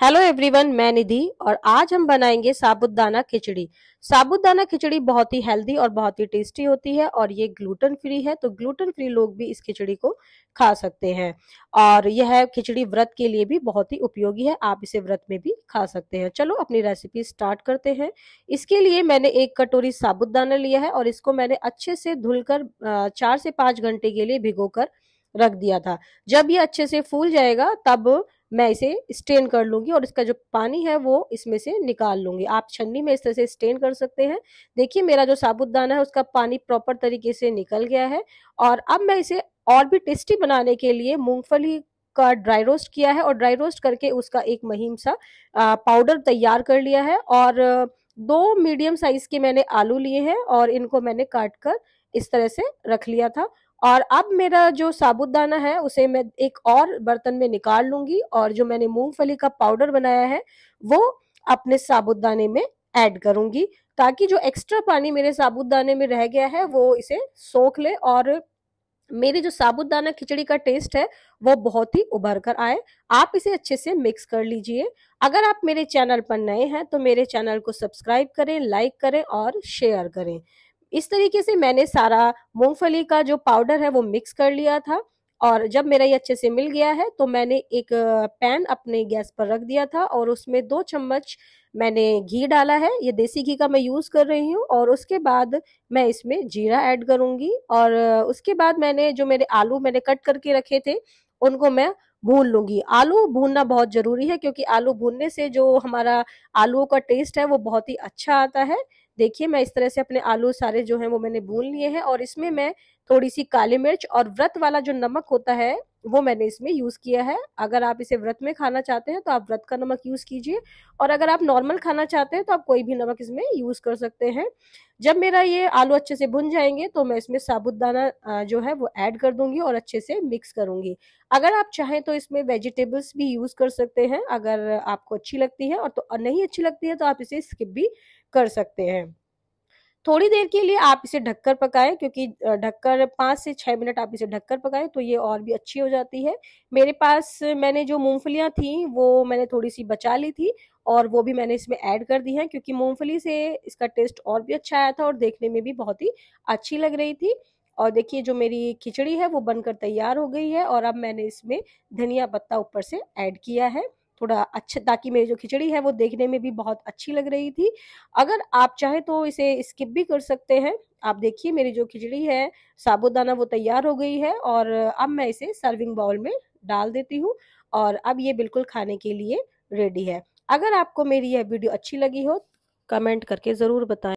hello everyone मैं निधि और आज हम बनाएंगे साबुदाना खिचड़ी साबुदाना खिचड़ी बहुत ही हेल्दी और बहुत ही टेस्टी होती है और ये ग्लूटेन फ्री है तो ग्लूटेन फ्री लोग भी इस खिचड़ी को खा सकते हैं और यह खिचड़ी व्रत के लिए भी बहुत ही उपयोगी है आप इसे व्रत में भी खा सकते हैं चलो अपनी रेसिपी स्टार्ट करते हैं इसके लिए मैंने एक कटोरी साबुदाना लिया है और इसको मैंने अच्छे से धुलकर चार से पाँच घंटे के लिए भिगो कर रख दिया था जब ये अच्छे से फूल जाएगा तब मैं इसे स्टेन कर लूंगी और इसका जो पानी है वो इसमें से निकाल लूंगी आप छन्नी में इस तरह से स्टेन कर सकते हैं देखिए मेरा जो साबुत दाना है उसका पानी प्रॉपर तरीके से निकल गया है और अब मैं इसे और भी टेस्टी बनाने के लिए मूंगफली का ड्राई रोस्ट किया है और ड्राई रोस्ट करके उसका एक महीम सा पाउडर तैयार कर लिया है और दो मीडियम साइज के मैंने आलू लिए हैं और इनको मैंने काट कर इस तरह से रख लिया था और अब मेरा जो दाना है उसे मैं एक और बर्तन में निकाल लूंगी और जो मैंने मूंगफली का पाउडर बनाया है वो अपने साबुदाने में ऐड करूंगी ताकि जो एक्स्ट्रा पानी मेरे दाने में रह गया है वो इसे सोख ले और मेरे जो दाना खिचड़ी का टेस्ट है वो बहुत ही उभर कर आए आप इसे अच्छे से मिक्स कर लीजिए अगर आप मेरे चैनल पर नए हैं तो मेरे चैनल को सब्सक्राइब करें लाइक करें और शेयर करें इस तरीके से मैंने सारा मूंगफली का जो पाउडर है वो मिक्स कर लिया था और जब मेरा ये अच्छे से मिल गया है तो मैंने एक पैन अपने गैस पर रख दिया था और उसमें दो चम्मच मैंने घी डाला है ये देसी घी का मैं यूज़ कर रही हूँ और उसके बाद मैं इसमें जीरा ऐड करूँगी और उसके बाद मैंने जो मेरे आलू मैंने कट करके रखे थे उनको मैं भून लूंगी आलू भूनना बहुत ज़रूरी है क्योंकि आलू भूनने से जो हमारा आलू का टेस्ट है वो बहुत ही अच्छा आता है देखिए मैं इस तरह से अपने आलू सारे जो हैं वो मैंने भून लिए हैं और इसमें मैं थोड़ी सी काली मिर्च और व्रत वाला जो नमक होता है वो मैंने इसमें यूज़ किया है अगर आप इसे व्रत में खाना चाहते हैं तो आप व्रत का नमक यूज़ कीजिए और अगर आप नॉर्मल खाना चाहते हैं तो आप कोई भी नमक इसमें यूज़ कर सकते हैं जब मेरा ये आलू अच्छे से भुन जाएंगे तो मैं इसमें साबुत दाना जो है वो ऐड कर दूंगी और अच्छे से मिक्स करूंगी अगर आप चाहें तो इसमें वेजिटेबल्स भी यूज़ कर सकते हैं अगर आपको अच्छी लगती है और तो नहीं अच्छी लगती है तो आप इसे स्किप भी कर सकते हैं थोड़ी देर के लिए आप इसे ढककर पकाएं क्योंकि ढककर पाँच से छः मिनट आप इसे ढककर पकाएं तो ये और भी अच्छी हो जाती है मेरे पास मैंने जो मूंगफलियां थी वो मैंने थोड़ी सी बचा ली थी और वो भी मैंने इसमें ऐड कर दी है क्योंकि मूंगफली से इसका टेस्ट और भी अच्छा आया था और देखने में भी बहुत ही अच्छी लग रही थी और देखिए जो मेरी खिचड़ी है वो बनकर तैयार हो गई है और अब मैंने इसमें धनिया पत्ता ऊपर से ऐड किया है थोड़ा अच्छा ताकि मेरी जो खिचड़ी है वो देखने में भी बहुत अच्छी लग रही थी अगर आप चाहे तो इसे स्किप भी कर सकते हैं आप देखिए मेरी जो खिचड़ी है साबुदाना वो तैयार हो गई है और अब मैं इसे सर्विंग बाउल में डाल देती हूँ और अब ये बिल्कुल खाने के लिए रेडी है अगर आपको मेरी यह वीडियो अच्छी लगी हो कमेंट करके ज़रूर बताएं